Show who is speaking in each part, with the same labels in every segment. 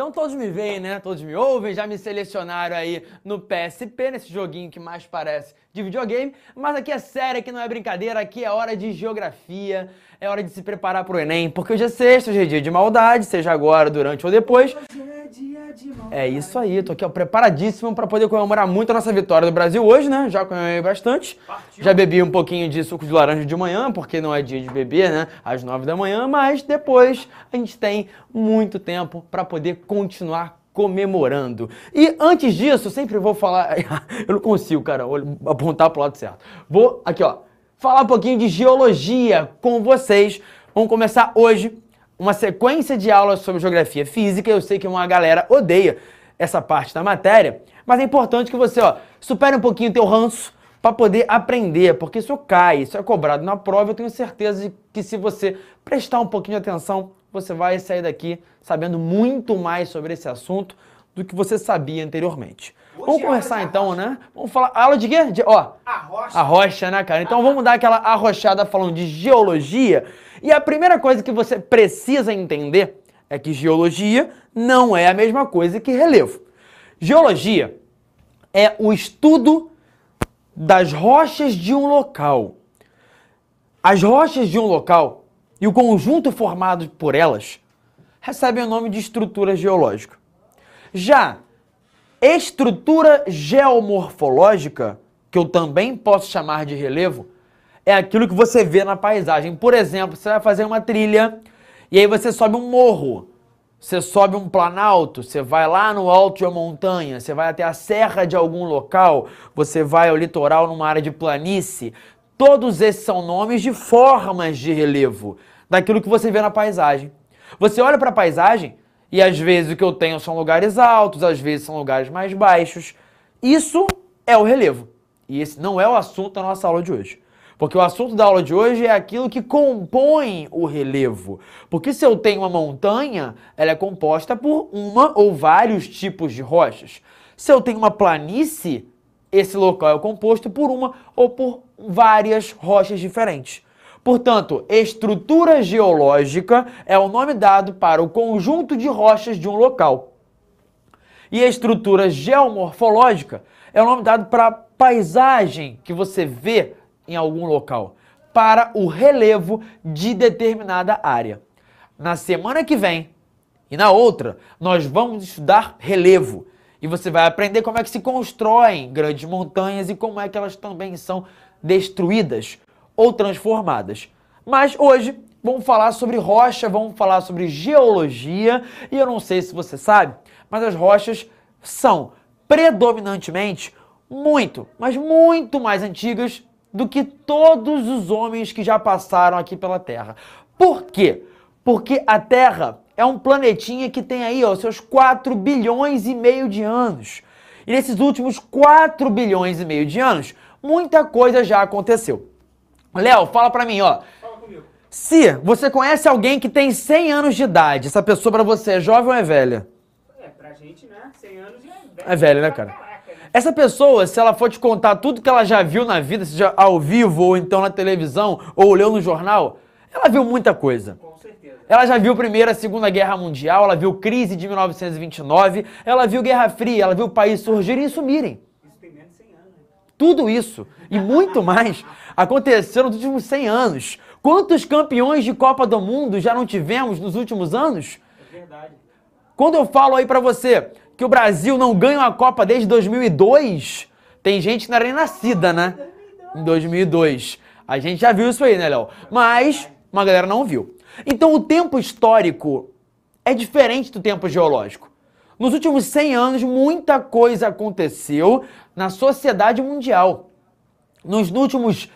Speaker 1: Então todos me veem, né? Todos me ouvem, já me selecionaram aí no PSP nesse joguinho que mais parece de videogame, mas aqui é sério, aqui não é brincadeira, aqui é hora de geografia, é hora de se preparar pro Enem, porque hoje é sexta, hoje é dia de maldade, seja agora, durante ou depois. É, é isso aí, tô aqui ó, preparadíssimo para poder comemorar muito a nossa vitória do Brasil hoje, né? Já comemorei bastante. Partiu. Já bebi um pouquinho de suco de laranja de manhã, porque não é dia de beber, né? Às nove da manhã, mas depois a gente tem muito tempo para poder continuar comemorando. E antes disso, eu sempre vou falar. eu não consigo, cara, apontar para o lado certo. Vou, aqui, ó, falar um pouquinho de geologia com vocês. Vamos começar hoje uma sequência de aulas sobre geografia física. Eu sei que uma galera odeia essa parte da matéria, mas é importante que você, ó, supere um pouquinho o teu ranço para poder aprender, porque isso cai, isso é cobrado na prova. Eu tenho certeza de que se você prestar um pouquinho de atenção, você vai sair daqui sabendo muito mais sobre esse assunto do que você sabia anteriormente. Hoje vamos é conversar então, né? Vamos falar aula de quê? De, ó, a rocha, né, cara? Então vamos dar aquela arrochada falando de geologia. E a primeira coisa que você precisa entender é que geologia não é a mesma coisa que relevo. Geologia é o estudo das rochas de um local. As rochas de um local e o conjunto formado por elas recebem o nome de estrutura geológica. Já estrutura geomorfológica, que eu também posso chamar de relevo, é aquilo que você vê na paisagem. Por exemplo, você vai fazer uma trilha e aí você sobe um morro, você sobe um planalto, você vai lá no alto de uma montanha, você vai até a serra de algum local, você vai ao litoral numa área de planície, Todos esses são nomes de formas de relevo, daquilo que você vê na paisagem. Você olha para a paisagem e às vezes o que eu tenho são lugares altos, às vezes são lugares mais baixos. Isso é o relevo. E esse não é o assunto da nossa aula de hoje. Porque o assunto da aula de hoje é aquilo que compõe o relevo. Porque se eu tenho uma montanha, ela é composta por uma ou vários tipos de rochas. Se eu tenho uma planície, esse local é composto por uma ou por várias rochas diferentes. Portanto, estrutura geológica é o nome dado para o conjunto de rochas de um local. E estrutura geomorfológica é o nome dado para a paisagem que você vê em algum local, para o relevo de determinada área. Na semana que vem e na outra, nós vamos estudar relevo. E você vai aprender como é que se constroem grandes montanhas e como é que elas também são destruídas ou transformadas. Mas hoje vamos falar sobre rocha, vamos falar sobre geologia e eu não sei se você sabe, mas as rochas são predominantemente muito, mas muito mais antigas do que todos os homens que já passaram aqui pela Terra. Por quê? Porque a Terra é um planetinha que tem aí os seus 4 bilhões e meio de anos. E nesses últimos 4 bilhões e meio de anos, muita coisa já aconteceu. Léo, fala pra mim, ó. Fala comigo. Se você conhece alguém que tem 100 anos de idade, essa pessoa pra você é jovem ou é velha? É, pra gente, né? 100 anos é velha. É velha, né, cara? Caraca, né? Essa pessoa, se ela for te contar tudo que ela já viu na vida, seja ao vivo, ou então na televisão, ou leu no jornal, ela viu muita coisa. Com certeza. Ela já viu a Primeira, a Segunda Guerra Mundial, ela viu crise de 1929, ela viu Guerra Fria, ela viu o país surgirem e sumirem. Tudo isso e muito mais aconteceu nos últimos 100 anos. Quantos campeões de Copa do Mundo já não tivemos nos últimos anos? É verdade. Quando eu falo aí para você que o Brasil não ganha uma Copa desde 2002, tem gente que não era nem nascida, né? Em 2002. A gente já viu isso aí, né, Léo? Mas uma galera não viu. Então o tempo histórico é diferente do tempo geológico. Nos últimos 100 anos, muita coisa aconteceu na sociedade mundial. Nos últimos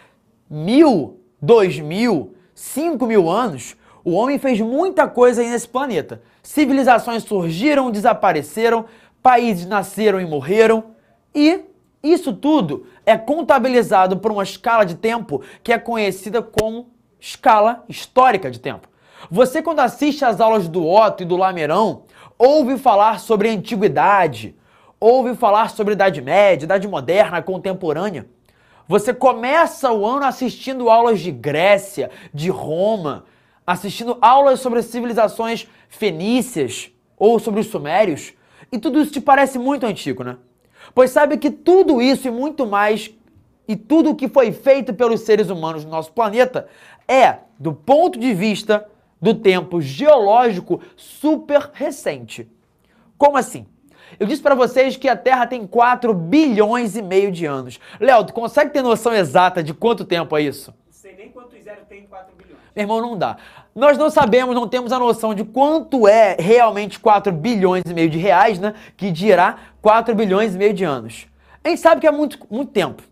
Speaker 1: mil, dois mil, cinco mil anos, o homem fez muita coisa aí nesse planeta. Civilizações surgiram, desapareceram, países nasceram e morreram, e isso tudo é contabilizado por uma escala de tempo que é conhecida como escala histórica de tempo. Você, quando assiste às aulas do Otto e do Lameirão, ouve falar sobre antiguidade, ouve falar sobre Idade Média, Idade Moderna, contemporânea. Você começa o ano assistindo aulas de Grécia, de Roma, assistindo aulas sobre civilizações fenícias ou sobre os sumérios, e tudo isso te parece muito antigo, né? Pois sabe que tudo isso e muito mais, e tudo o que foi feito pelos seres humanos no nosso planeta, é, do ponto de vista do tempo geológico super recente. Como assim? Eu disse para vocês que a Terra tem 4 bilhões e meio de anos. Léo, tu consegue ter noção exata de quanto tempo é isso? Não sei nem quanto zero tem 4 bilhões. Meu irmão, não dá. Nós não sabemos, não temos a noção de quanto é realmente 4 bilhões e meio de reais, né? Que dirá 4 bilhões e meio de anos. A gente sabe que é muito, muito tempo.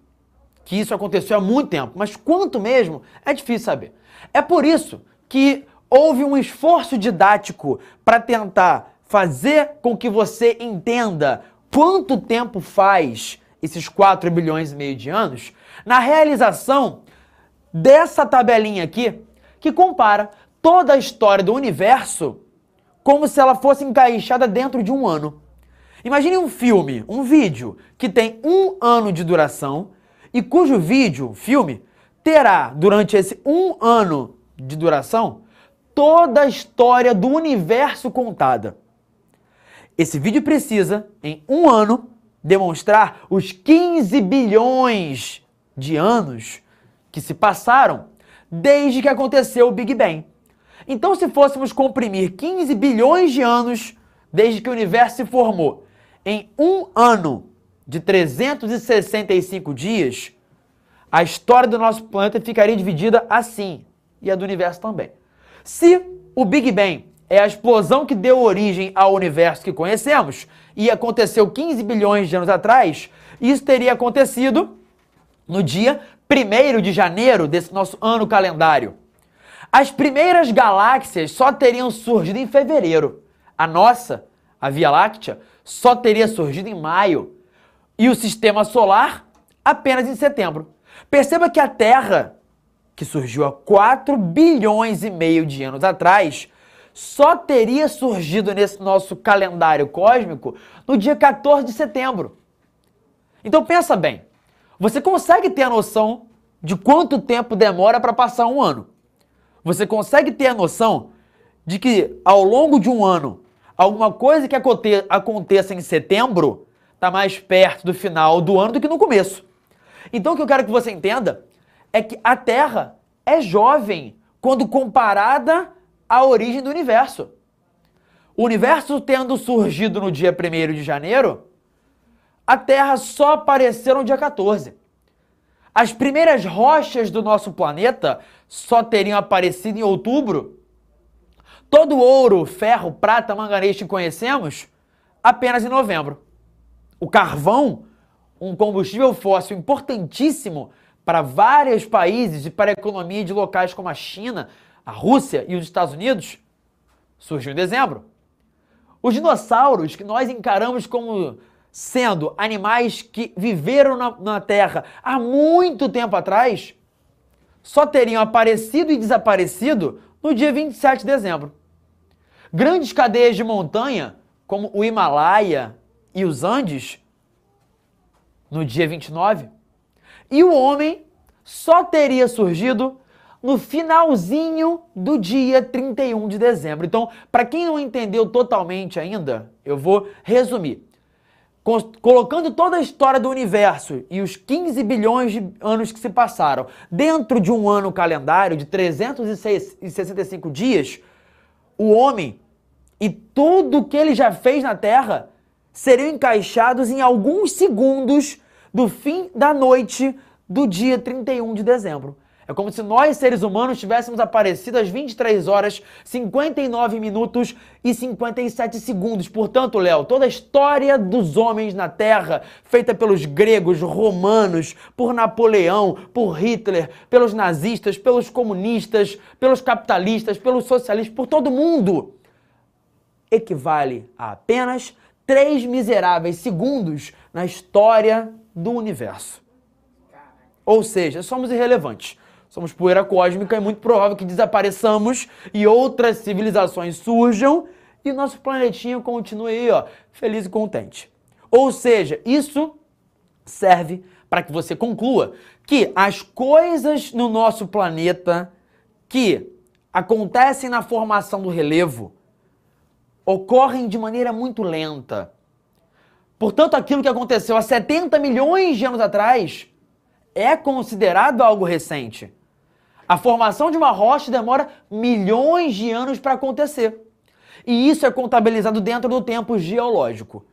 Speaker 1: Que isso aconteceu há muito tempo. Mas quanto mesmo, é difícil saber. É por isso que houve um esforço didático para tentar fazer com que você entenda quanto tempo faz esses 4 bilhões e meio de anos na realização dessa tabelinha aqui que compara toda a história do universo como se ela fosse encaixada dentro de um ano. Imagine um filme, um vídeo que tem um ano de duração e cujo vídeo, filme, terá durante esse um ano de duração toda a história do universo contada. Esse vídeo precisa, em um ano, demonstrar os 15 bilhões de anos que se passaram desde que aconteceu o Big Bang. Então, se fôssemos comprimir 15 bilhões de anos desde que o universo se formou em um ano de 365 dias, a história do nosso planeta ficaria dividida assim, e a do universo também. Se o Big Bang é a explosão que deu origem ao universo que conhecemos e aconteceu 15 bilhões de anos atrás, isso teria acontecido no dia 1 de janeiro desse nosso ano calendário. As primeiras galáxias só teriam surgido em fevereiro. A nossa, a Via Láctea, só teria surgido em maio. E o sistema solar apenas em setembro. Perceba que a Terra que surgiu há 4 bilhões e meio de anos atrás, só teria surgido nesse nosso calendário cósmico no dia 14 de setembro. Então pensa bem, você consegue ter a noção de quanto tempo demora para passar um ano? Você consegue ter a noção de que ao longo de um ano, alguma coisa que aconteça em setembro está mais perto do final do ano do que no começo. Então o que eu quero que você entenda é que a Terra é jovem quando comparada à origem do universo. O universo tendo surgido no dia 1 de janeiro, a Terra só apareceu no dia 14. As primeiras rochas do nosso planeta só teriam aparecido em outubro. Todo ouro, ferro, prata, manganês que conhecemos apenas em novembro. O carvão, um combustível fóssil importantíssimo para vários países e para a economia de locais como a China, a Rússia e os Estados Unidos, surgiu em dezembro. Os dinossauros que nós encaramos como sendo animais que viveram na, na Terra há muito tempo atrás, só teriam aparecido e desaparecido no dia 27 de dezembro. Grandes cadeias de montanha, como o Himalaia e os Andes, no dia 29. E o homem só teria surgido no finalzinho do dia 31 de dezembro. Então, para quem não entendeu totalmente ainda, eu vou resumir. Colocando toda a história do universo e os 15 bilhões de anos que se passaram dentro de um ano calendário de 365 dias, o homem e tudo que ele já fez na Terra seriam encaixados em alguns segundos do fim da noite do dia 31 de dezembro. É como se nós, seres humanos, tivéssemos aparecido às 23 horas, 59 minutos e 57 segundos. Portanto, Léo, toda a história dos homens na Terra, feita pelos gregos, romanos, por Napoleão, por Hitler, pelos nazistas, pelos comunistas, pelos capitalistas, pelos socialistas, por todo mundo, equivale a apenas três miseráveis segundos na história do universo. Ou seja, somos irrelevantes. Somos poeira cósmica, é muito provável que desapareçamos e outras civilizações surjam e nosso planetinho continue aí, ó, feliz e contente. Ou seja, isso serve para que você conclua que as coisas no nosso planeta que acontecem na formação do relevo ocorrem de maneira muito lenta. Portanto, aquilo que aconteceu há 70 milhões de anos atrás é considerado algo recente. A formação de uma rocha demora milhões de anos para acontecer. E isso é contabilizado dentro do tempo geológico.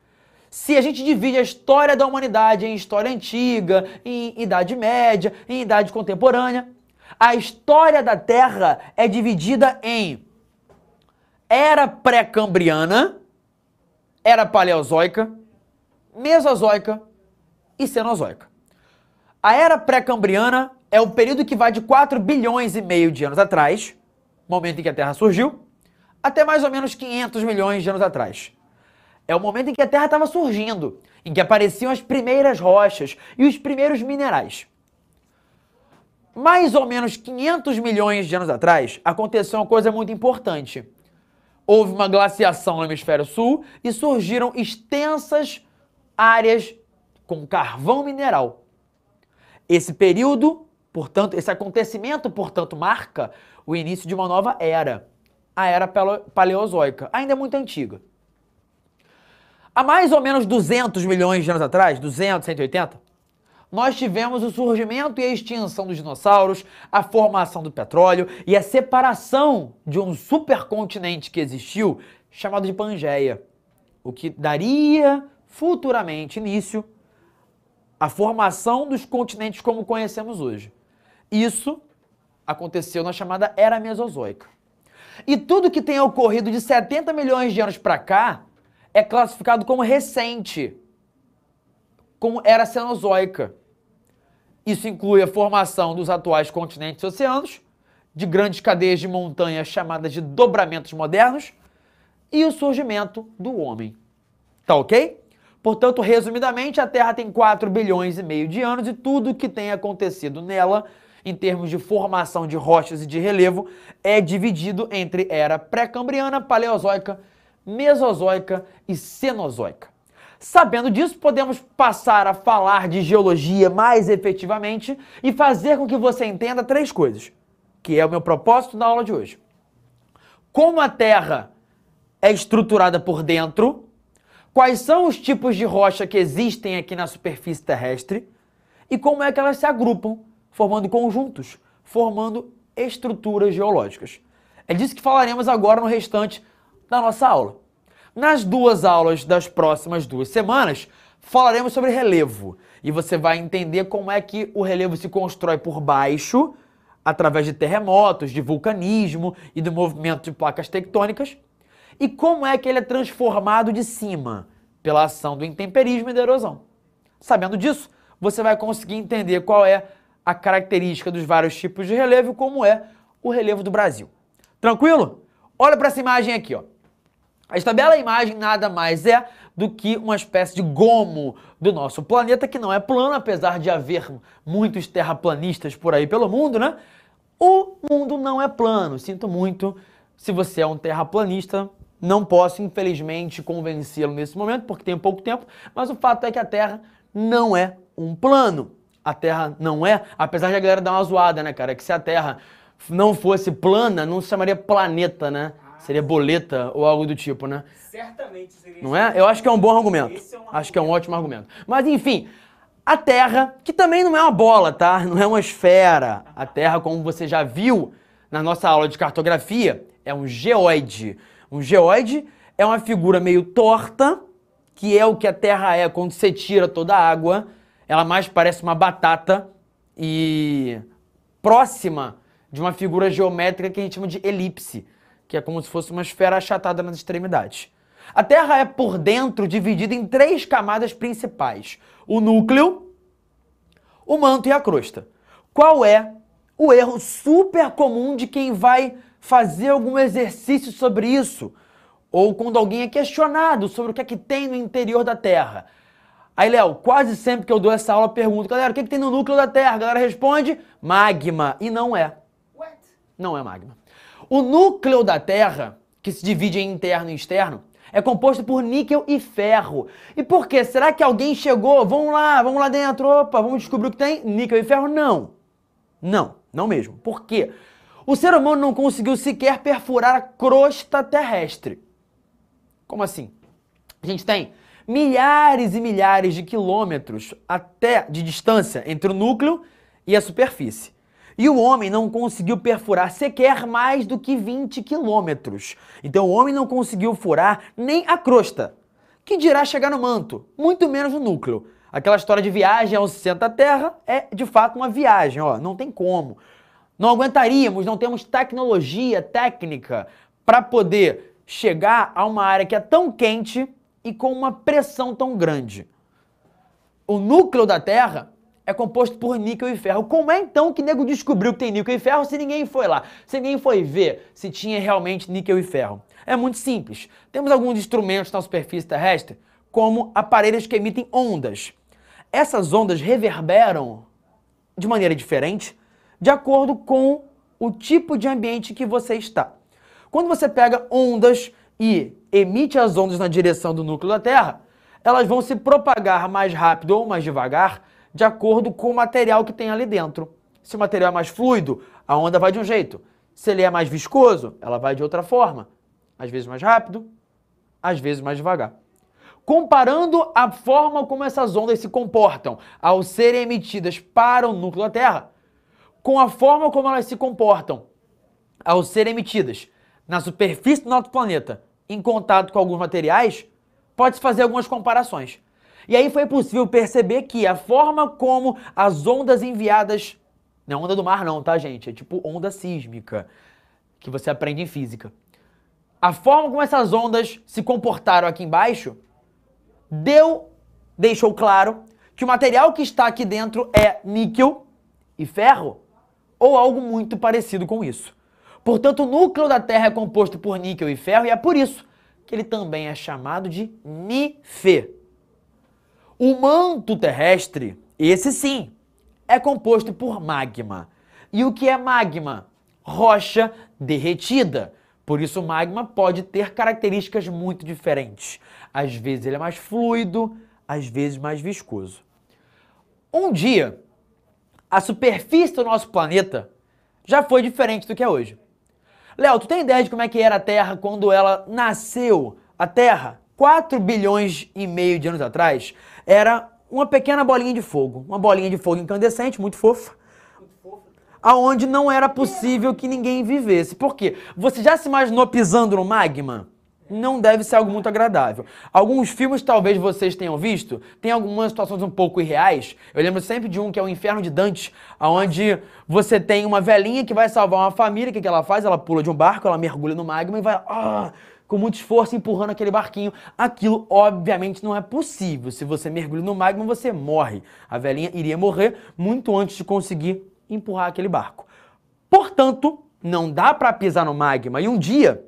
Speaker 1: Se a gente divide a história da humanidade em história antiga, em idade média, em idade contemporânea, a história da Terra é dividida em era pré-cambriana, era paleozoica, Mesozoica e Cenozoica. A era pré-cambriana é o período que vai de 4 bilhões e meio de anos atrás, momento em que a Terra surgiu, até mais ou menos 500 milhões de anos atrás. É o momento em que a Terra estava surgindo, em que apareciam as primeiras rochas e os primeiros minerais. Mais ou menos 500 milhões de anos atrás, aconteceu uma coisa muito importante. Houve uma glaciação no hemisfério sul e surgiram extensas áreas com carvão mineral. Esse período, portanto, esse acontecimento, portanto, marca o início de uma nova era, a era paleozoica, ainda muito antiga. Há mais ou menos 200 milhões de anos atrás, 200, 180, nós tivemos o surgimento e a extinção dos dinossauros, a formação do petróleo e a separação de um supercontinente que existiu, chamado de Pangeia, o que daria futuramente início a formação dos continentes como conhecemos hoje. Isso aconteceu na chamada Era Mesozoica. E tudo que tenha ocorrido de 70 milhões de anos para cá é classificado como recente, como Era Cenozoica. Isso inclui a formação dos atuais continentes e oceanos, de grandes cadeias de montanhas chamadas de dobramentos modernos e o surgimento do homem. Tá ok? Portanto, resumidamente, a Terra tem 4 bilhões e meio de anos e tudo que tem acontecido nela, em termos de formação de rochas e de relevo, é dividido entre era pré-cambriana, paleozoica, mesozoica e cenozoica. Sabendo disso, podemos passar a falar de geologia mais efetivamente e fazer com que você entenda três coisas, que é o meu propósito na aula de hoje. Como a Terra é estruturada por dentro, quais são os tipos de rocha que existem aqui na superfície terrestre e como é que elas se agrupam, formando conjuntos, formando estruturas geológicas. É disso que falaremos agora no restante da nossa aula. Nas duas aulas das próximas duas semanas, falaremos sobre relevo e você vai entender como é que o relevo se constrói por baixo através de terremotos, de vulcanismo e do movimento de placas tectônicas e como é que ele é transformado de cima? Pela ação do intemperismo e da erosão. Sabendo disso, você vai conseguir entender qual é a característica dos vários tipos de relevo, como é o relevo do Brasil. Tranquilo? Olha para essa imagem aqui, ó. Esta bela imagem nada mais é do que uma espécie de gomo do nosso planeta, que não é plano, apesar de haver muitos terraplanistas por aí pelo mundo, né? O mundo não é plano. Sinto muito se você é um terraplanista, não posso, infelizmente, convencê-lo nesse momento, porque tem pouco tempo, mas o fato é que a Terra não é um plano. A Terra não é, apesar de a galera dar uma zoada, né, cara? É que se a Terra não fosse plana, não se chamaria planeta, né? seria boleta ou algo do tipo, né? Certamente seria. Não é? Eu acho que é um bom argumento. É um argumento. Acho que é um ótimo argumento. Mas enfim, a Terra, que também não é uma bola, tá? Não é uma esfera. A Terra, como você já viu na nossa aula de cartografia, é um geoide. Um geóide é uma figura meio torta, que é o que a Terra é quando você tira toda a água. Ela mais parece uma batata e próxima de uma figura geométrica que a gente chama de elipse, que é como se fosse uma esfera achatada nas extremidades. A Terra é por dentro dividida em três camadas principais: o núcleo, o manto e a crosta. Qual é o erro super comum de quem vai fazer algum exercício sobre isso, ou quando alguém é questionado sobre o que é que tem no interior da Terra. Aí, Léo, quase sempre que eu dou essa aula, eu pergunto, galera, o que, é que tem no núcleo da Terra? A galera responde, magma. E não é. What? Não é magma. O núcleo da Terra, que se divide em interno e externo, é composto por níquel e ferro. E por quê? Será que alguém chegou? Vamos lá, vamos lá dentro, opa, vamos descobrir o que tem? Níquel e ferro? Não. Não, não mesmo. Por quê? O ser humano não conseguiu sequer perfurar a crosta terrestre. Como assim? A gente tem milhares e milhares de quilômetros até de distância entre o núcleo e a superfície. E o homem não conseguiu perfurar sequer mais do que 20 quilômetros. Então o homem não conseguiu furar nem a crosta, que dirá chegar no manto, muito menos no núcleo. Aquela história de viagem ao centro da Terra é de fato uma viagem, ó, não tem como. Não aguentaríamos, não temos tecnologia, técnica para poder chegar a uma área que é tão quente e com uma pressão tão grande. O núcleo da Terra é composto por níquel e ferro. Como é então que nego descobriu que tem níquel e ferro se ninguém foi lá? Se ninguém foi ver se tinha realmente níquel e ferro? É muito simples. Temos alguns instrumentos na superfície terrestre, como aparelhos que emitem ondas. Essas ondas reverberam de maneira diferente de acordo com o tipo de ambiente que você está. Quando você pega ondas e emite as ondas na direção do núcleo da Terra, elas vão se propagar mais rápido ou mais devagar de acordo com o material que tem ali dentro. Se o material é mais fluido, a onda vai de um jeito. Se ele é mais viscoso, ela vai de outra forma. Às vezes mais rápido, às vezes mais devagar. Comparando a forma como essas ondas se comportam ao serem emitidas para o núcleo da Terra, com a forma como elas se comportam ao serem emitidas na superfície do nosso planeta em contato com alguns materiais, pode-se fazer algumas comparações. E aí foi possível perceber que a forma como as ondas enviadas, não é onda do mar não, tá gente? É tipo onda sísmica, que você aprende em física. A forma como essas ondas se comportaram aqui embaixo, deu, deixou claro que o material que está aqui dentro é níquel e ferro ou algo muito parecido com isso. Portanto, o núcleo da Terra é composto por níquel e ferro e é por isso que ele também é chamado de Nife. O manto terrestre, esse sim, é composto por magma. E o que é magma? Rocha derretida. Por isso, o magma pode ter características muito diferentes. Às vezes ele é mais fluido, às vezes mais viscoso. Um dia, a superfície do nosso planeta já foi diferente do que é hoje. Léo, tu tem ideia de como é que era a Terra quando ela nasceu? A Terra, 4 bilhões e meio de anos atrás, era uma pequena bolinha de fogo, uma bolinha de fogo incandescente, muito fofa, aonde não era possível que ninguém vivesse. Por quê? Você já se imaginou pisando no magma? não deve ser algo muito agradável. Alguns filmes talvez vocês tenham visto, tem algumas situações um pouco irreais. Eu lembro sempre de um que é o Inferno de Dante, onde você tem uma velhinha que vai salvar uma família, o que, que ela faz? Ela pula de um barco, ela mergulha no magma e vai... Ah, com muito esforço empurrando aquele barquinho. Aquilo, obviamente, não é possível. Se você mergulha no magma, você morre. A velhinha iria morrer muito antes de conseguir empurrar aquele barco. Portanto, não dá para pisar no magma. E um dia,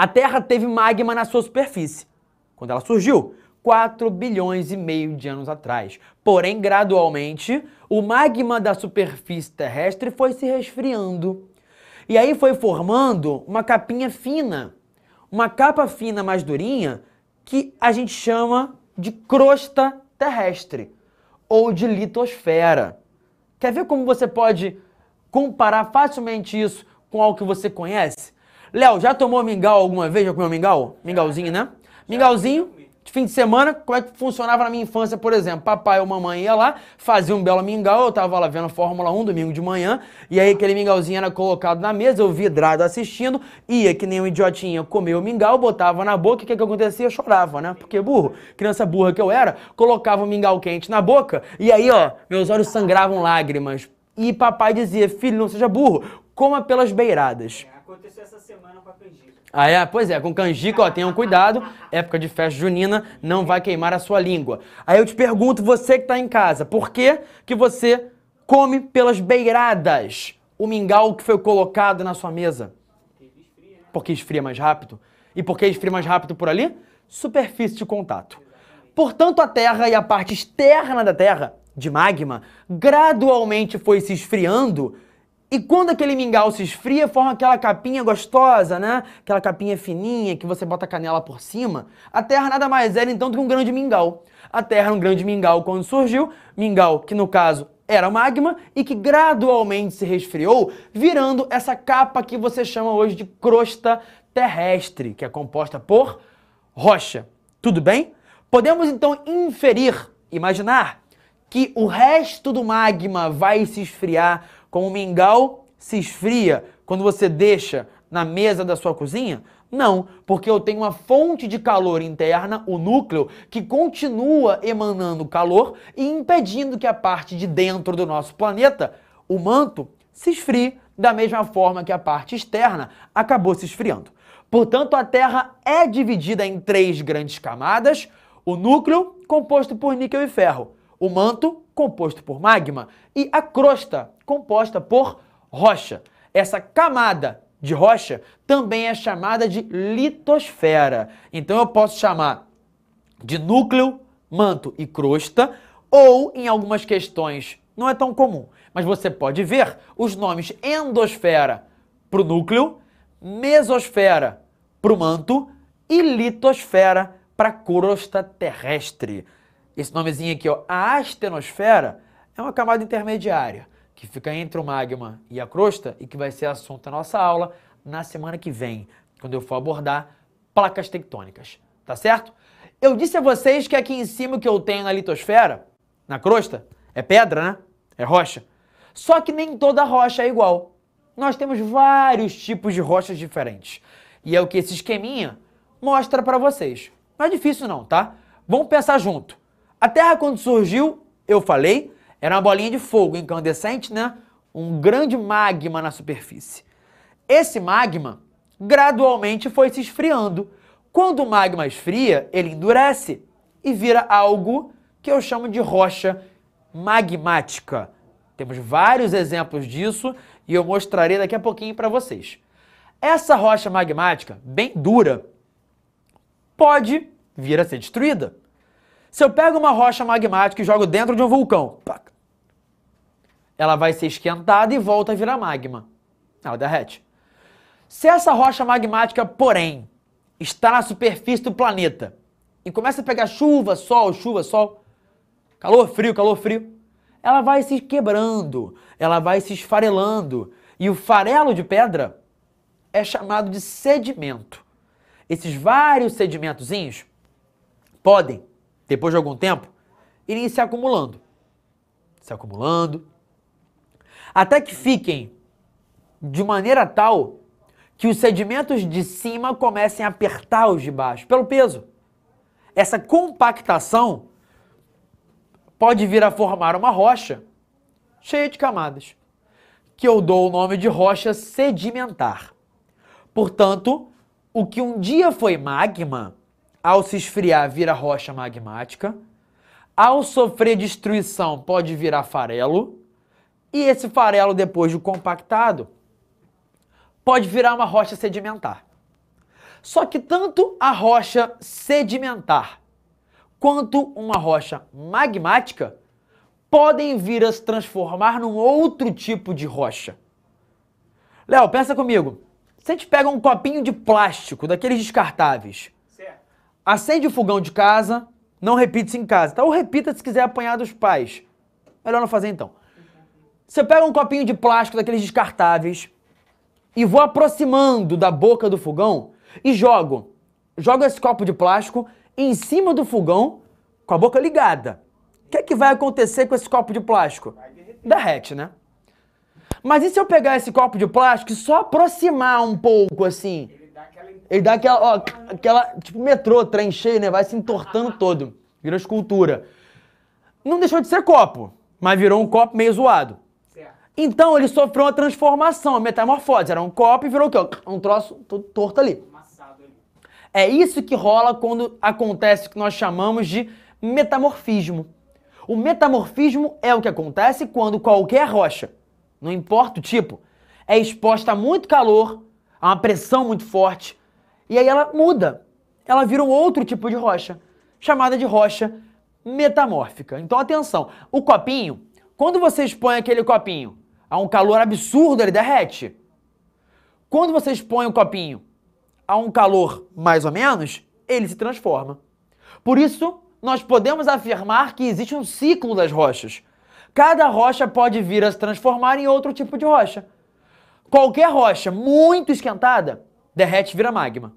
Speaker 1: a Terra teve magma na sua superfície quando ela surgiu, 4 bilhões e meio de anos atrás. Porém, gradualmente, o magma da superfície terrestre foi se resfriando. E aí foi formando uma capinha fina, uma capa fina mais durinha, que a gente chama de crosta terrestre ou de litosfera. Quer ver como você pode comparar facilmente isso com algo que você conhece? Léo, já tomou mingau alguma vez? Já comeu mingau? Mingauzinho, né? Mingauzinho, de fim de semana, como é que funcionava na minha infância, por exemplo? Papai ou mamãe ia lá, fazia um belo mingau, eu tava lá vendo a Fórmula 1 domingo de manhã, e aí aquele mingauzinho era colocado na mesa, eu vidrado assistindo, ia que nem um idiotinha, comer o mingau, botava na boca, e o que, que acontecia? Eu chorava, né? Porque burro, criança burra que eu era, colocava o mingau quente na boca, e aí, ó, meus olhos sangravam lágrimas. E papai dizia, filho, não seja burro, coma pelas beiradas. É, aconteceu ah, é, pois é, com canjica, tenham cuidado, época de festa junina, não vai queimar a sua língua. Aí eu te pergunto, você que está em casa, por que que você come pelas beiradas o mingau que foi colocado na sua mesa? Porque esfria mais rápido. E por que esfria mais rápido por ali? Superfície de contato. Portanto, a Terra e a parte externa da Terra, de magma, gradualmente foi se esfriando e quando aquele mingau se esfria, forma aquela capinha gostosa, né? Aquela capinha fininha que você bota canela por cima. A Terra nada mais era então do que um grande mingau. A Terra é um grande mingau quando surgiu, mingau que no caso era magma e que gradualmente se resfriou, virando essa capa que você chama hoje de crosta terrestre, que é composta por rocha. Tudo bem? Podemos então inferir, imaginar, que o resto do magma vai se esfriar como o mingau se esfria quando você deixa na mesa da sua cozinha? Não, porque eu tenho uma fonte de calor interna, o núcleo, que continua emanando calor e impedindo que a parte de dentro do nosso planeta, o manto, se esfrie da mesma forma que a parte externa acabou se esfriando. Portanto, a Terra é dividida em três grandes camadas: o núcleo, composto por níquel e ferro, o manto, composto por magma, e a crosta, composta por rocha. Essa camada de rocha também é chamada de litosfera. Então eu posso chamar de núcleo, manto e crosta, ou em algumas questões não é tão comum, mas você pode ver os nomes endosfera para o núcleo, mesosfera para o manto e litosfera para a crosta terrestre. Esse nomezinho aqui, ó, a astenosfera, é uma camada intermediária que fica entre o magma e a crosta e que vai ser assunto da nossa aula na semana que vem, quando eu for abordar placas tectônicas, tá certo? Eu disse a vocês que aqui em cima o que eu tenho na litosfera, na crosta, é pedra, né? É rocha. Só que nem toda rocha é igual. Nós temos vários tipos de rochas diferentes. E é o que esse esqueminha mostra para vocês. Não é difícil não, tá? Vamos pensar junto. A Terra, quando surgiu, eu falei, era uma bolinha de fogo incandescente, né? Um grande magma na superfície. Esse magma gradualmente foi se esfriando. Quando o magma esfria, ele endurece e vira algo que eu chamo de rocha magmática. Temos vários exemplos disso e eu mostrarei daqui a pouquinho para vocês. Essa rocha magmática, bem dura, pode vir a ser destruída. Se eu pego uma rocha magmática e jogo dentro de um vulcão, ela vai ser esquentada e volta a virar magma. Ela derrete. Se essa rocha magmática, porém, está na superfície do planeta e começa a pegar chuva, sol, chuva, sol, calor, frio, calor, frio, ela vai se quebrando, ela vai se esfarelando. E o farelo de pedra é chamado de sedimento. Esses vários sedimentozinhos podem depois de algum tempo, irem se acumulando. Se acumulando. Até que fiquem de maneira tal que os sedimentos de cima comecem a apertar os de baixo, pelo peso. Essa compactação pode vir a formar uma rocha cheia de camadas, que eu dou o nome de rocha sedimentar. Portanto, o que um dia foi magma ao se esfriar, vira rocha magmática. Ao sofrer destruição, pode virar farelo. E esse farelo, depois de compactado, pode virar uma rocha sedimentar. Só que tanto a rocha sedimentar quanto uma rocha magmática podem vir a se transformar num outro tipo de rocha. Léo, pensa comigo. Se a gente pega um copinho de plástico, daqueles descartáveis, Acende o fogão de casa, não repita isso em casa. Tá? Então, Ou repita se quiser apanhar dos pais. Melhor não fazer então. Você pega um copinho de plástico daqueles descartáveis e vou aproximando da boca do fogão e jogo. Jogo esse copo de plástico em cima do fogão com a boca ligada. O que é que vai acontecer com esse copo de plástico? Derrete, né? Mas e se eu pegar esse copo de plástico e só aproximar um pouco assim? Ele dá aquela, ó, aquela, tipo metrô, trem cheio, né? Vai se entortando todo. Vira escultura. Não deixou de ser copo, mas virou um copo meio zoado. Então ele sofreu uma transformação, uma metamorfose. Era um copo e virou o quê? Um troço todo torto ali. É isso que rola quando acontece o que nós chamamos de metamorfismo. O metamorfismo é o que acontece quando qualquer rocha, não importa o tipo, é exposta a muito calor, a uma pressão muito forte, e aí ela muda. Ela vira um outro tipo de rocha, chamada de rocha metamórfica. Então atenção, o copinho, quando você expõe aquele copinho a um calor absurdo, ele derrete. Quando você expõe o copinho a um calor mais ou menos, ele se transforma. Por isso, nós podemos afirmar que existe um ciclo das rochas. Cada rocha pode vir a se transformar em outro tipo de rocha. Qualquer rocha muito esquentada derrete vira magma.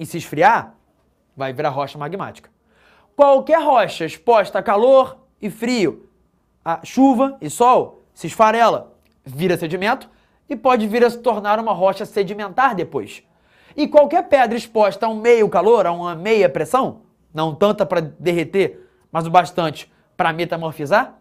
Speaker 1: E se esfriar, vai virar rocha magmática. Qualquer rocha exposta a calor e frio, a chuva e sol, se esfarela, vira sedimento e pode vir a se tornar uma rocha sedimentar depois. E qualquer pedra exposta a um meio calor, a uma meia pressão, não tanta para derreter, mas o bastante para metamorfizar,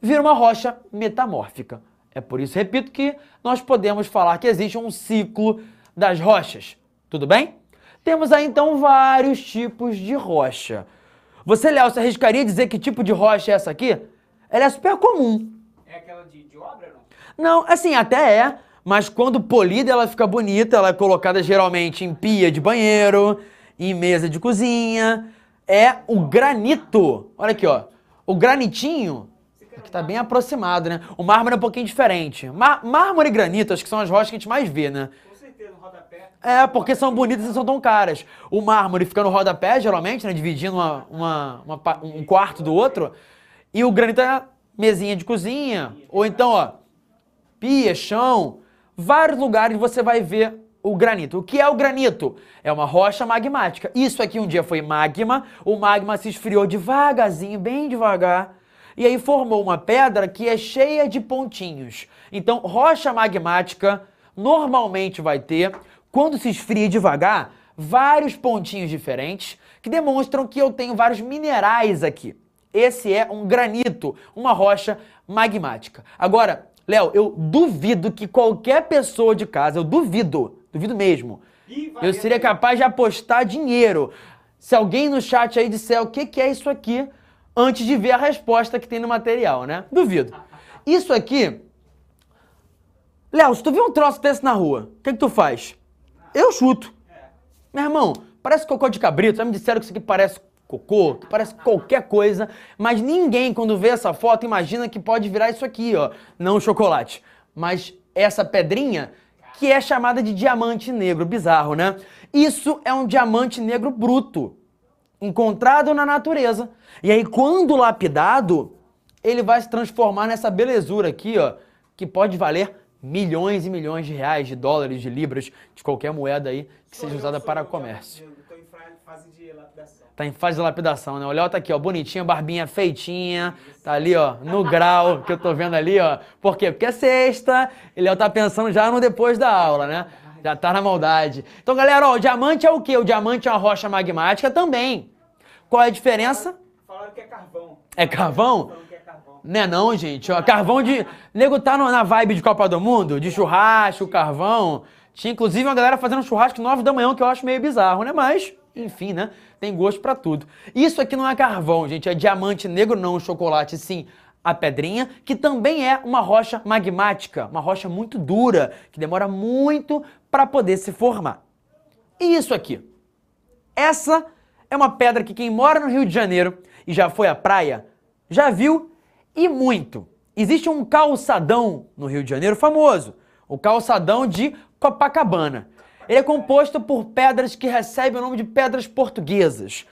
Speaker 1: vira uma rocha metamórfica. É por isso, repito, que nós podemos falar que existe um ciclo das rochas, tudo bem? Temos aí então vários tipos de rocha. Você, Léo, se arriscaria dizer que tipo de rocha é essa aqui? Ela é super comum. É aquela de, de obra, não? Não, assim, até é, mas quando polida ela fica bonita, ela é colocada geralmente em pia de banheiro, em mesa de cozinha. É o granito. Olha aqui, ó. O granitinho que está bem aproximado, né? O mármore é um pouquinho diferente. Má mármore e granito, acho que são as rochas que a gente mais vê, né? É, porque são bonitas e são tão caras. O mármore fica no rodapé, geralmente, né? Dividindo uma, uma, uma, um quarto do outro. E o granito tá é mesinha de cozinha. Ou então, ó, pia, chão. Vários lugares você vai ver o granito. O que é o granito? É uma rocha magmática. Isso aqui um dia foi magma, o magma se esfriou devagarzinho, bem devagar, e aí formou uma pedra que é cheia de pontinhos. Então, rocha magmática normalmente vai ter quando se esfria devagar, vários pontinhos diferentes que demonstram que eu tenho vários minerais aqui. Esse é um granito, uma rocha magmática. Agora, Léo, eu duvido que qualquer pessoa de casa, eu duvido, duvido mesmo. Eu seria capaz de apostar dinheiro. Se alguém no chat aí disser o que, é isso aqui, antes de ver a resposta que tem no material, né? Duvido. Isso aqui. Léo, se tu vê um troço desse na rua, o que, que tu faz? Eu chuto. Meu irmão, parece cocô de cabrito. Já me disseram que isso aqui parece cocô, que parece qualquer coisa, mas ninguém, quando vê essa foto, imagina que pode virar isso aqui, ó. Não chocolate, mas essa pedrinha que é chamada de diamante negro. Bizarro, né? Isso é um diamante negro bruto, encontrado na natureza. E aí, quando lapidado, ele vai se transformar nessa belezura aqui, ó, que pode valer milhões e milhões de reais, de dólares, de libras, de qualquer moeda aí que sou seja usada para comércio. em fase de lapidação. Tá em fase de lapidação, né? O Léo tá aqui, ó, bonitinha, barbinha feitinha, tá ali, ó, no grau que eu tô vendo ali, ó. Por quê? Porque é sexta, e Léo tá pensando já no depois da aula, né? Já tá na maldade. Então, galera, ó, o diamante é o quê? O diamante é uma rocha magmática também. Qual é a diferença? Falaram que é carvão. É carvão? Né não, gente? carvão de... Nego tá na vibe de Copa do Mundo, de churrasco, carvão. Tinha inclusive uma galera fazendo churrasco 9 da manhã, que eu acho meio bizarro, né? Mas, enfim, né? Tem gosto para tudo. Isso aqui não é carvão, gente. É diamante negro, não chocolate, sim. A pedrinha, que também é uma rocha magmática, uma rocha muito dura, que demora muito para poder se formar. E isso aqui? Essa é uma pedra que quem mora no Rio de Janeiro e já foi à praia, já viu e muito. Existe um calçadão no Rio de Janeiro famoso, o calçadão de Copacabana. Ele é composto por pedras que recebem o nome de pedras portuguesas.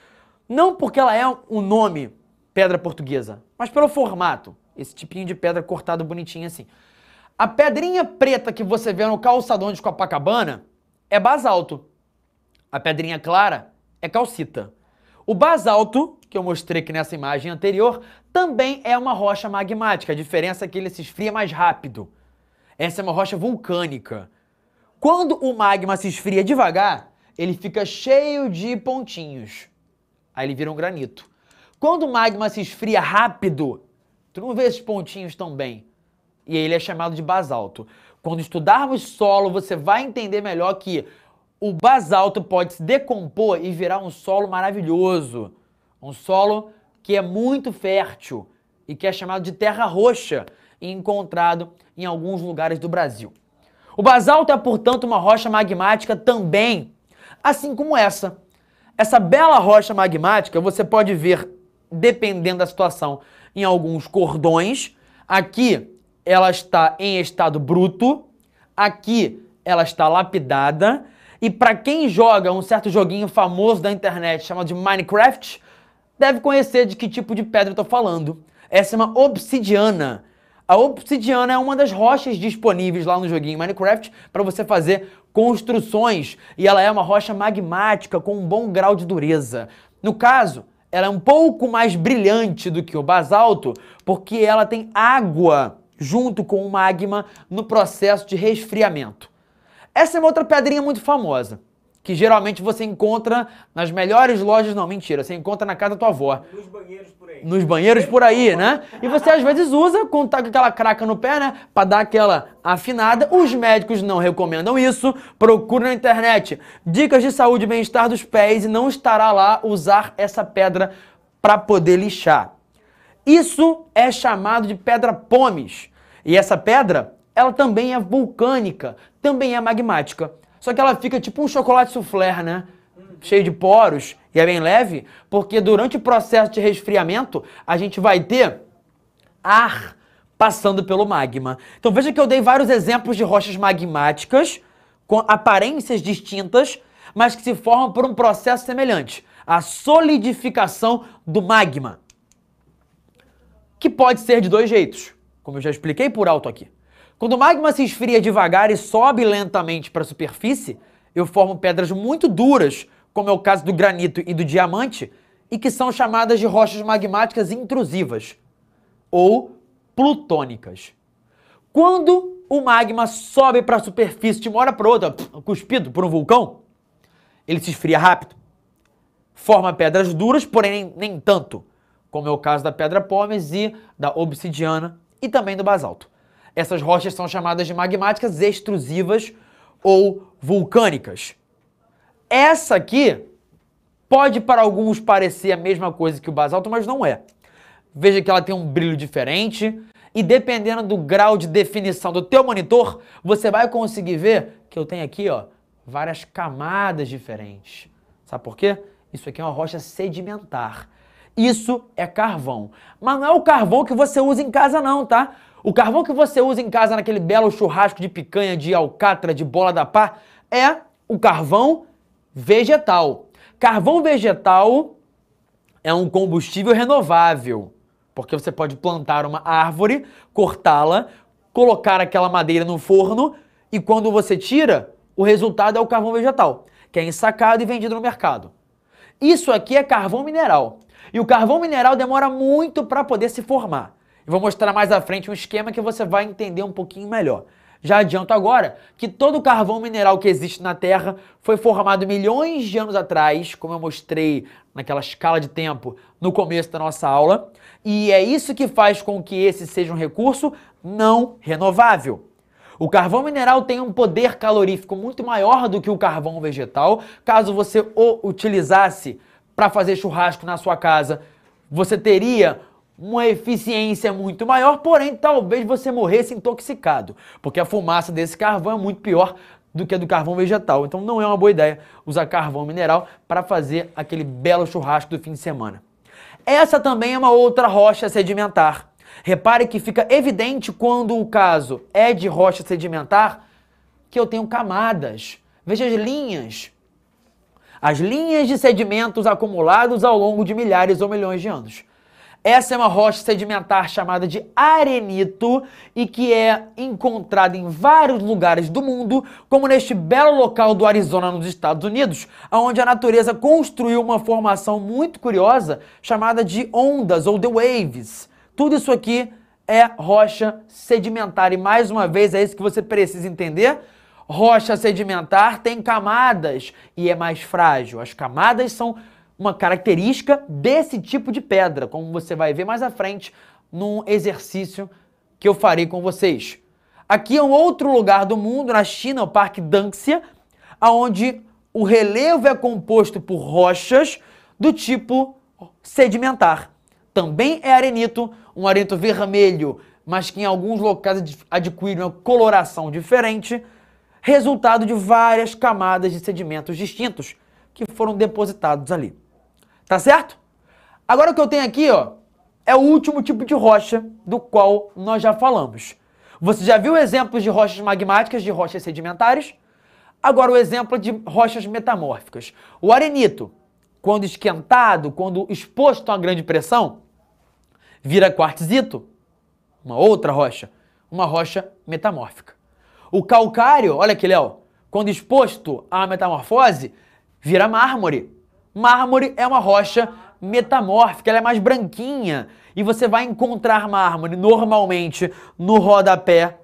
Speaker 1: Não porque ela é um nome pedra portuguesa, mas pelo formato, esse tipinho de pedra cortado bonitinho assim. A pedrinha preta que você vê no calçadão de Copacabana é basalto. A pedrinha clara é calcita. O basalto que eu mostrei aqui nessa imagem anterior, também é uma rocha magmática. A diferença é que ele se esfria mais rápido. Essa é uma rocha vulcânica. Quando o magma se esfria devagar, ele fica cheio de pontinhos. Aí ele vira um granito. Quando o magma se esfria rápido, tu não vê esses pontinhos tão bem. E ele é chamado de basalto. Quando estudarmos solo, você vai entender melhor que o basalto pode se decompor e virar um solo maravilhoso. Um solo que é muito fértil e que é chamado de terra roxa e encontrado em alguns lugares do Brasil. O basalto é, portanto, uma rocha magmática também, assim como essa. Essa bela rocha magmática você pode ver, dependendo da situação, em alguns cordões. Aqui ela está em estado bruto, aqui ela está lapidada. E para quem joga um certo joguinho famoso da internet chamado de Minecraft, deve conhecer de que tipo de pedra eu estou falando. Essa é uma obsidiana. A obsidiana é uma das rochas disponíveis lá no joguinho Minecraft para você fazer construções e ela é uma rocha magmática com um bom grau de dureza. No caso, ela é um pouco mais brilhante do que o basalto porque ela tem água junto com o magma no processo de resfriamento. Essa é uma outra pedrinha muito famosa que geralmente você encontra nas melhores lojas, não, mentira, você encontra na casa da tua avó. Nos banheiros por aí. Nos banheiros por aí, né? E você às vezes usa quando tá com aquela craca no pé, né? Pra dar aquela afinada. Os médicos não recomendam isso. Procure na internet. Dicas de saúde e bem-estar dos pés e não estará lá usar essa pedra para poder lixar. Isso é chamado de pedra pomes. E essa pedra, ela também é vulcânica, também é magmática. Só que ela fica tipo um chocolate soufflé, né? Cheio de poros e é bem leve, porque durante o processo de resfriamento a gente vai ter ar passando pelo magma. Então veja que eu dei vários exemplos de rochas magmáticas com aparências distintas, mas que se formam por um processo semelhante, a solidificação do magma, que pode ser de dois jeitos, como eu já expliquei por alto aqui. Quando o magma se esfria devagar e sobe lentamente para a superfície, eu formo pedras muito duras, como é o caso do granito e do diamante, e que são chamadas de rochas magmáticas intrusivas ou plutônicas. Quando o magma sobe para a superfície de uma hora para outra, cuspido por um vulcão, ele se esfria rápido, forma pedras duras, porém nem, nem tanto, como é o caso da pedra pómez e da obsidiana e também do basalto. Essas rochas são chamadas de magmáticas extrusivas ou vulcânicas. Essa aqui pode para alguns parecer a mesma coisa que o basalto, mas não é. Veja que ela tem um brilho diferente e dependendo do grau de definição do teu monitor, você vai conseguir ver que eu tenho aqui, ó, várias camadas diferentes. Sabe por quê? Isso aqui é uma rocha sedimentar. Isso é carvão. Mas não é o carvão que você usa em casa não, tá? O carvão que você usa em casa naquele belo churrasco de picanha, de alcatra, de bola da pá, é o carvão vegetal. Carvão vegetal é um combustível renovável, porque você pode plantar uma árvore, cortá-la, colocar aquela madeira no forno e quando você tira, o resultado é o carvão vegetal, que é ensacado e vendido no mercado. Isso aqui é carvão mineral. E o carvão mineral demora muito para poder se formar vou mostrar mais à frente um esquema que você vai entender um pouquinho melhor. Já adianto agora que todo o carvão mineral que existe na Terra foi formado milhões de anos atrás, como eu mostrei naquela escala de tempo no começo da nossa aula, e é isso que faz com que esse seja um recurso não renovável. O carvão mineral tem um poder calorífico muito maior do que o carvão vegetal. Caso você o utilizasse para fazer churrasco na sua casa, você teria uma eficiência muito maior, porém talvez você morresse intoxicado, porque a fumaça desse carvão é muito pior do que a do carvão vegetal. Então não é uma boa ideia usar carvão mineral para fazer aquele belo churrasco do fim de semana. Essa também é uma outra rocha sedimentar. Repare que fica evidente quando o caso é de rocha sedimentar que eu tenho camadas. Veja as linhas. As linhas de sedimentos acumulados ao longo de milhares ou milhões de anos. Essa é uma rocha sedimentar chamada de arenito e que é encontrada em vários lugares do mundo, como neste belo local do Arizona, nos Estados Unidos, onde a natureza construiu uma formação muito curiosa chamada de ondas ou the waves. Tudo isso aqui é rocha sedimentar e mais uma vez é isso que você precisa entender. Rocha sedimentar tem camadas e é mais frágil. As camadas são uma característica desse tipo de pedra, como você vai ver mais à frente num exercício que eu farei com vocês. Aqui é um outro lugar do mundo, na China, o Parque Danxia, onde o relevo é composto por rochas do tipo sedimentar. Também é arenito, um arenito vermelho, mas que em alguns locais adquire uma coloração diferente, resultado de várias camadas de sedimentos distintos que foram depositados ali. Tá certo? Agora o que eu tenho aqui, ó, é o último tipo de rocha do qual nós já falamos. Você já viu exemplos de rochas magmáticas, de rochas sedimentares? Agora o exemplo de rochas metamórficas. O arenito, quando esquentado, quando exposto a uma grande pressão, vira quartzito, uma outra rocha, uma rocha metamórfica. O calcário, olha aqui, Léo, quando exposto à metamorfose, vira mármore, Mármore é uma rocha metamórfica, ela é mais branquinha. E você vai encontrar mármore normalmente no rodapé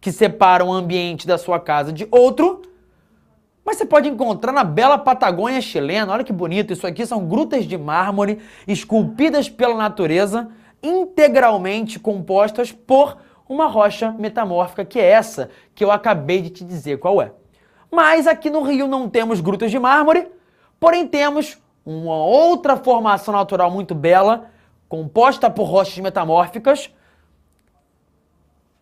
Speaker 1: que separa um ambiente da sua casa de outro. Mas você pode encontrar na bela Patagônia chilena. Olha que bonito, isso aqui são grutas de mármore esculpidas pela natureza, integralmente compostas por uma rocha metamórfica que é essa que eu acabei de te dizer qual é. Mas aqui no Rio não temos grutas de mármore, Porém, temos uma outra formação natural muito bela, composta por rochas metamórficas,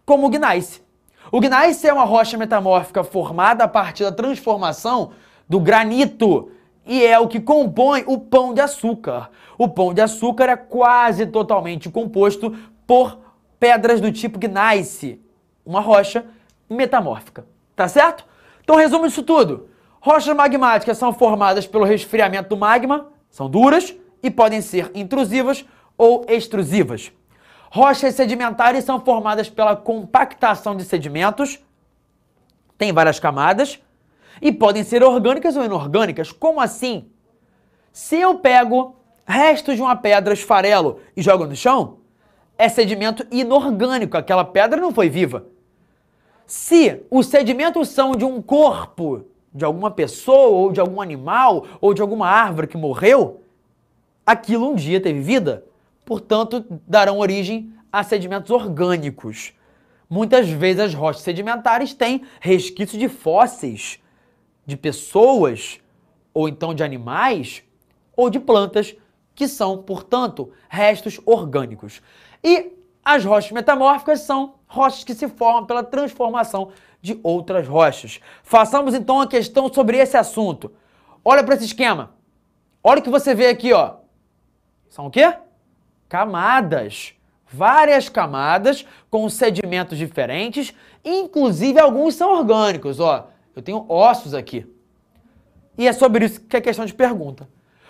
Speaker 1: como o gneiss. O gneiss é uma rocha metamórfica formada a partir da transformação do granito e é o que compõe o pão de açúcar. O pão de açúcar é quase totalmente composto por pedras do tipo gneiss, uma rocha metamórfica, tá certo? Então resumo isso tudo. Rochas magmáticas são formadas pelo resfriamento do magma, são duras e podem ser intrusivas ou extrusivas. Rochas sedimentares são formadas pela compactação de sedimentos, tem várias camadas, e podem ser orgânicas ou inorgânicas. Como assim? Se eu pego restos de uma pedra, esfarelo e jogo no chão, é sedimento inorgânico, aquela pedra não foi viva. Se os sedimentos são de um corpo de alguma pessoa, ou de algum animal, ou de alguma árvore que morreu, aquilo um dia teve vida. Portanto, darão origem a sedimentos orgânicos. Muitas vezes as rochas sedimentares têm resquício de fósseis, de pessoas, ou então de animais, ou de plantas, que são, portanto, restos orgânicos. E as rochas metamórficas são rochas que se formam pela transformação de outras rochas. Façamos então a questão sobre esse assunto. Olha para esse esquema. Olha o que você vê aqui, ó. São o quê? Camadas. Várias camadas com sedimentos diferentes, inclusive alguns são orgânicos, ó. Eu tenho ossos aqui. E é sobre isso que é questão de pergunta.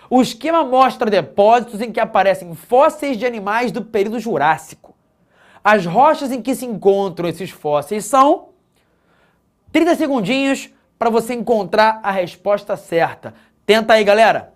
Speaker 1: O esquema mostra depósitos em que aparecem fósseis de animais do período Jurássico. As rochas em que se encontram esses fósseis são 30 segundinhos para você encontrar a resposta certa. Tenta aí, galera!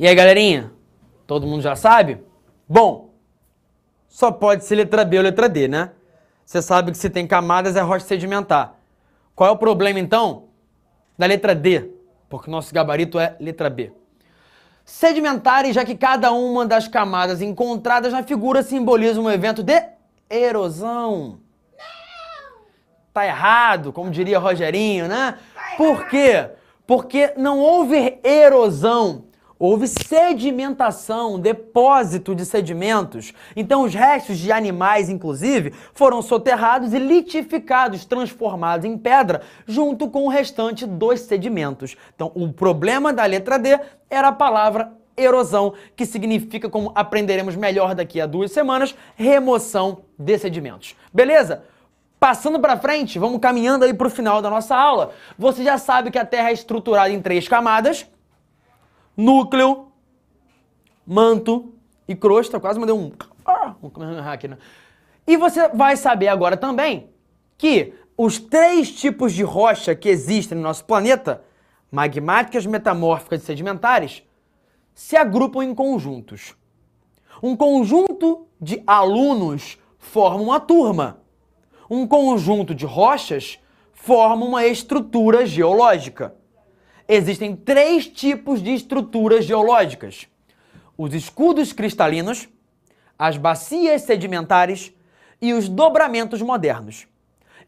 Speaker 1: E aí, galerinha? Todo mundo já sabe? Bom, só pode ser letra B ou letra D, né? Você sabe que se tem camadas é rocha sedimentar. Qual é o problema, então, da letra D? Porque o nosso gabarito é letra B. Sedimentares, já que cada uma das camadas encontradas na figura simboliza um evento de erosão. Não! Tá errado, como diria Rogerinho, né? Tá Por quê? Porque não houve erosão Houve sedimentação, depósito de sedimentos. Então, os restos de animais, inclusive, foram soterrados e litificados, transformados em pedra, junto com o restante dos sedimentos. Então, o problema da letra D era a palavra erosão, que significa, como aprenderemos melhor daqui a duas semanas, remoção de sedimentos. Beleza? Passando para frente, vamos caminhando aí para o final da nossa aula. Você já sabe que a Terra é estruturada em três camadas núcleo, manto e crosta. Quase mandei um... Ah, né? E você vai saber agora também que os três tipos de rocha que existem no nosso planeta, magmáticas, metamórficas e sedimentares, se agrupam em conjuntos. Um conjunto de alunos forma uma turma. Um conjunto de rochas forma uma estrutura geológica existem três tipos de estruturas geológicas: os escudos cristalinos, as bacias sedimentares e os dobramentos modernos.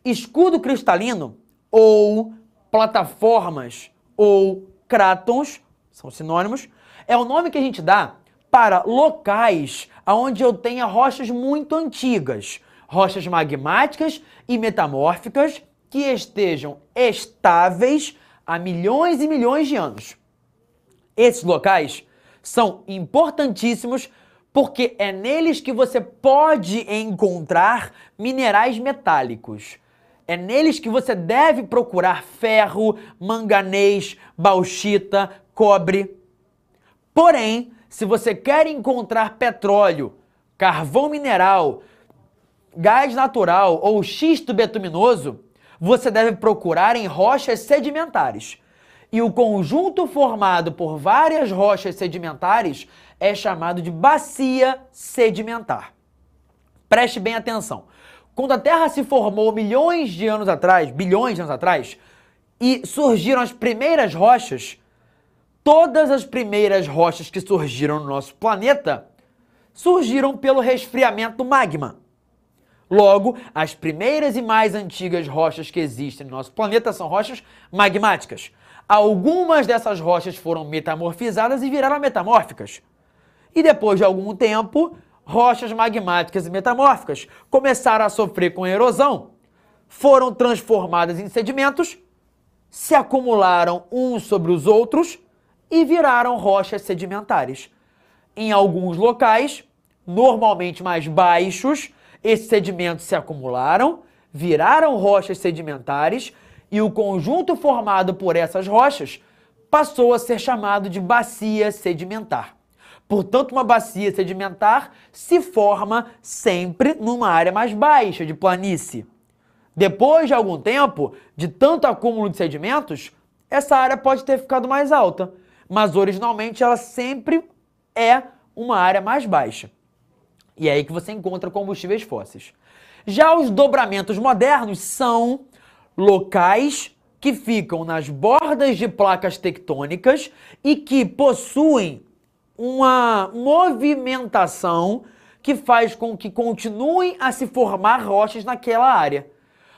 Speaker 1: Escudo cristalino ou plataformas ou crátons, são sinônimos, é o nome que a gente dá para locais onde eu tenha rochas muito antigas, rochas magmáticas e metamórficas que estejam estáveis há milhões e milhões de anos. Esses locais são importantíssimos porque é neles que você pode encontrar minerais metálicos. É neles que você deve procurar ferro, manganês, bauxita, cobre. Porém, se você quer encontrar petróleo, carvão mineral, gás natural ou xisto betuminoso, você deve procurar em rochas sedimentares. E o conjunto formado por várias rochas sedimentares é chamado de bacia sedimentar. Preste bem atenção. Quando a Terra se formou milhões de anos atrás, bilhões de anos atrás, e surgiram as primeiras rochas, todas as primeiras rochas que surgiram no nosso planeta surgiram pelo resfriamento do magma. Logo, as primeiras e mais antigas rochas que existem no nosso planeta são rochas magmáticas. Algumas dessas rochas foram metamorfizadas e viraram metamórficas. E depois de algum tempo, rochas magmáticas e metamórficas começaram a sofrer com a erosão, foram transformadas em sedimentos, se acumularam uns sobre os outros e viraram rochas sedimentares. Em alguns locais, normalmente mais baixos, esses sedimentos se acumularam, viraram rochas sedimentares e o conjunto formado por essas rochas passou a ser chamado de bacia sedimentar. Portanto, uma bacia sedimentar se forma sempre numa área mais baixa de planície. Depois de algum tempo, de tanto acúmulo de sedimentos, essa área pode ter ficado mais alta, mas originalmente ela sempre é uma área mais baixa. E é aí que você encontra combustíveis fósseis. Já os dobramentos modernos são locais que ficam nas bordas de placas tectônicas e que possuem uma movimentação que faz com que continuem a se formar rochas naquela área.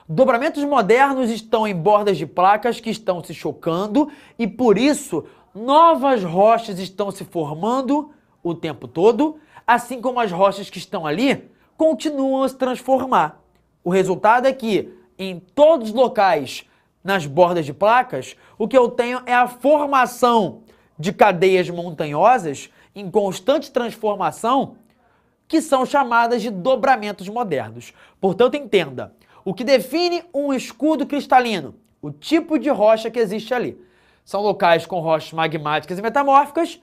Speaker 1: Dobramentos modernos estão em bordas de placas que estão se chocando e por isso novas rochas estão se formando o tempo todo assim como as rochas que estão ali, continuam a se transformar. O resultado é que, em todos os locais, nas bordas de placas, o que eu tenho é a formação de cadeias montanhosas em constante transformação, que são chamadas de dobramentos modernos. Portanto, entenda, o que define um escudo cristalino, o tipo de rocha que existe ali, são locais com rochas magmáticas e metamórficas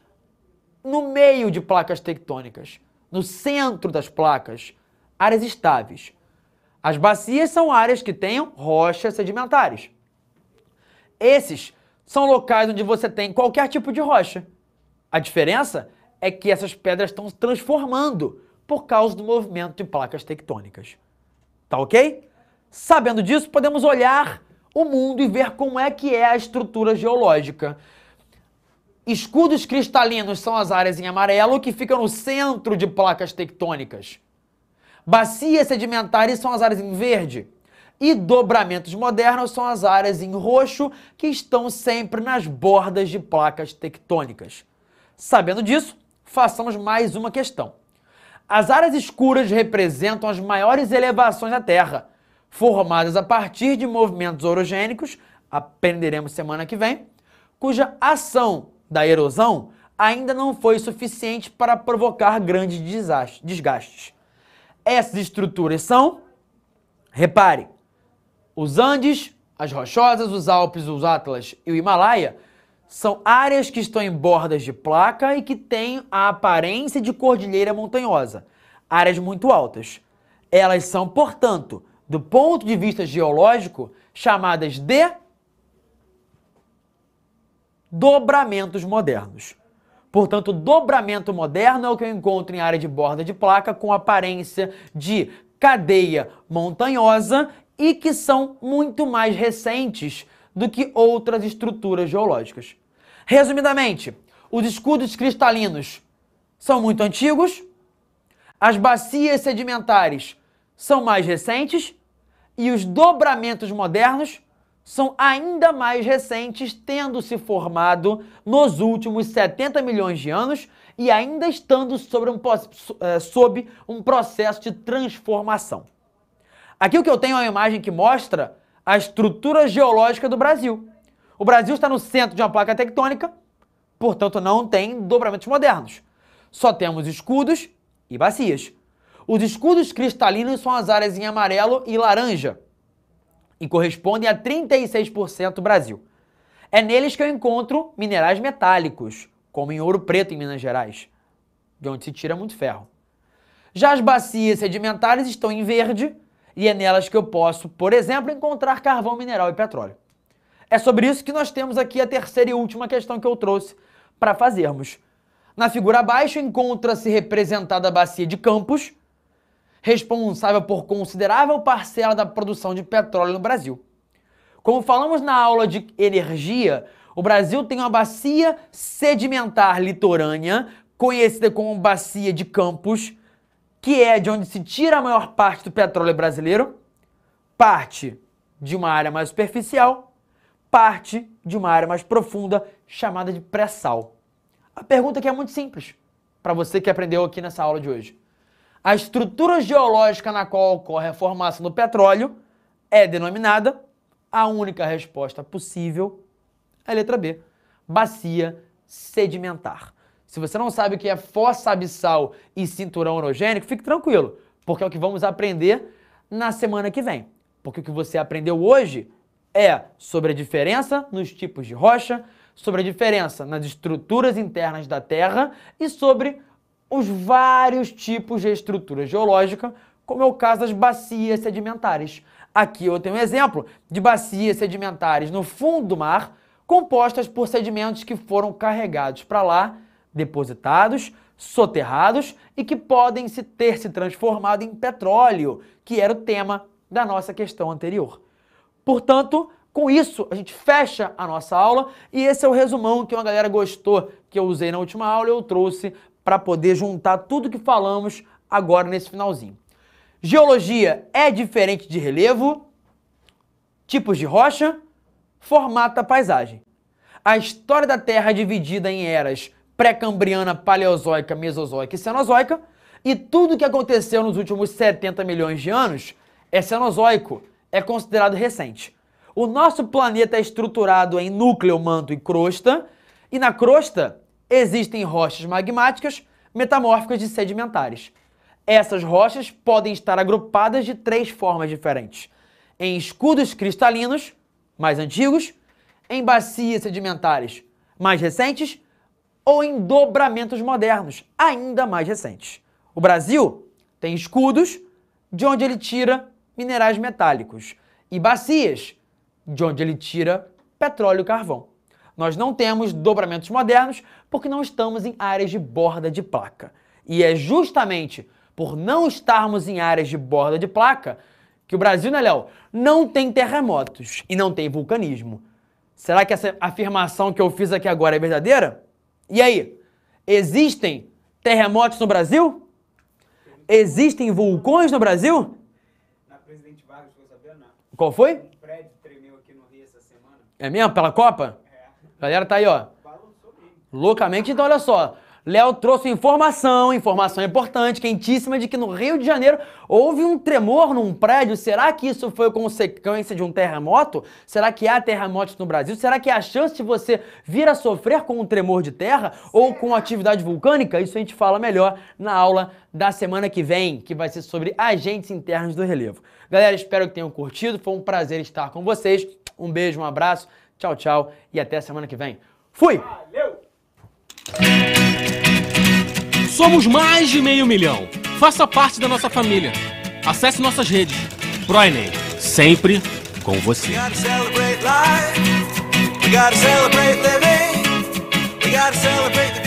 Speaker 1: no meio de placas tectônicas, no centro das placas, áreas estáveis. As bacias são áreas que têm rochas sedimentares. Esses são locais onde você tem qualquer tipo de rocha. A diferença é que essas pedras estão se transformando por causa do movimento de placas tectônicas. Tá ok? Sabendo disso, podemos olhar o mundo e ver como é que é a estrutura geológica. Escudos cristalinos são as áreas em amarelo que ficam no centro de placas tectônicas. Bacias sedimentares são as áreas em verde. E dobramentos modernos são as áreas em roxo que estão sempre nas bordas de placas tectônicas. Sabendo disso, façamos mais uma questão. As áreas escuras representam as maiores elevações da Terra, formadas a partir de movimentos orogênicos, aprenderemos semana que vem, cuja ação da erosão ainda não foi suficiente para provocar grandes desgastes. Essas estruturas são, repare, os Andes, as Rochosas, os Alpes, os Atlas e o Himalaia são áreas que estão em bordas de placa e que têm a aparência de cordilheira montanhosa, áreas muito altas. Elas são, portanto, do ponto de vista geológico, chamadas de dobramentos modernos. Portanto, dobramento moderno é o que eu encontro em área de borda de placa com aparência de cadeia montanhosa e que são muito mais recentes do que outras estruturas geológicas. Resumidamente, os escudos cristalinos são muito antigos, as bacias sedimentares são mais recentes e os dobramentos modernos são ainda mais recentes, tendo se formado nos últimos 70 milhões de anos e ainda estando sobre um, eh, sob um processo de transformação. Aqui o que eu tenho é uma imagem que mostra a estrutura geológica do Brasil. O Brasil está no centro de uma placa tectônica, portanto não tem dobramentos modernos. Só temos escudos e bacias. Os escudos cristalinos são as áreas em amarelo e laranja e correspondem a 36% do Brasil. É neles que eu encontro minerais metálicos, como em ouro preto em Minas Gerais, de onde se tira muito ferro. Já as bacias sedimentares estão em verde e é nelas que eu posso, por exemplo, encontrar carvão mineral e petróleo. É sobre isso que nós temos aqui a terceira e última questão que eu trouxe para fazermos. Na figura abaixo encontra-se representada a bacia de Campos, responsável por considerável parcela da produção de petróleo no Brasil. Como falamos na aula de energia, o Brasil tem uma bacia sedimentar litorânea, conhecida como bacia de Campos, que é de onde se tira a maior parte do petróleo brasileiro, parte de uma área mais superficial, parte de uma área mais profunda, chamada de pré-sal. A pergunta aqui é muito simples, para você que aprendeu aqui nessa aula de hoje. A estrutura geológica na qual ocorre a formação do petróleo é denominada a única resposta possível é a letra B, bacia sedimentar. Se você não sabe o que é fossa abissal e cinturão orogênico, fique tranquilo, porque é o que vamos aprender na semana que vem. Porque o que você aprendeu hoje é sobre a diferença nos tipos de rocha, sobre a diferença nas estruturas internas da Terra e sobre os vários tipos de estrutura geológica, como é o caso das bacias sedimentares. Aqui eu tenho um exemplo de bacias sedimentares no fundo do mar, compostas por sedimentos que foram carregados para lá, depositados, soterrados e que podem se ter se transformado em petróleo, que era o tema da nossa questão anterior. Portanto, com isso, a gente fecha a nossa aula e esse é o resumão que uma galera gostou que eu usei na última aula, eu trouxe para poder juntar tudo que falamos agora nesse finalzinho. Geologia é diferente de relevo, tipos de rocha, formata paisagem. A história da Terra é dividida em eras pré-cambriana, paleozoica, mesozoica e cenozoica, e tudo que aconteceu nos últimos 70 milhões de anos é cenozoico, é considerado recente. O nosso planeta é estruturado em núcleo, manto e crosta, e na crosta Existem rochas magmáticas, metamórficas e sedimentares. Essas rochas podem estar agrupadas de três formas diferentes: em escudos cristalinos, mais antigos, em bacias sedimentares, mais recentes, ou em dobramentos modernos, ainda mais recentes. O Brasil tem escudos, de onde ele tira minerais metálicos, e bacias, de onde ele tira petróleo e carvão. Nós não temos dobramentos modernos porque não estamos em áreas de borda de placa. E é justamente por não estarmos em áreas de borda de placa que o Brasil, né, Léo, não tem terremotos e não tem vulcanismo. Será que essa afirmação que eu fiz aqui agora é verdadeira? E aí, existem terremotos no Brasil? Existem vulcões no Brasil? Na Presidente Vargas, não sabia nada. Qual foi? Um prédio tremeu aqui no Rio essa semana. É mesmo? Pela Copa? Galera, tá aí, ó. Loucamente, então olha só. Léo trouxe informação, informação importante, quentíssima, de que no Rio de Janeiro houve um tremor num prédio. Será que isso foi consequência de um terremoto? Será que há terremotos no Brasil? Será que há chance de você vir a sofrer com um tremor de terra ou com atividade vulcânica? Isso a gente fala melhor na aula da semana que vem, que vai ser sobre agentes internos do relevo. Galera, espero que tenham curtido, foi um prazer estar com vocês. Um beijo, um abraço Tchau, tchau e até semana que vem. Fui! Valeu! Somos mais de meio milhão. Faça parte da nossa família. Acesse nossas redes. Proenem, sempre com você. We gotta celebrate life. We gotta celebrate living. We gotta celebrate.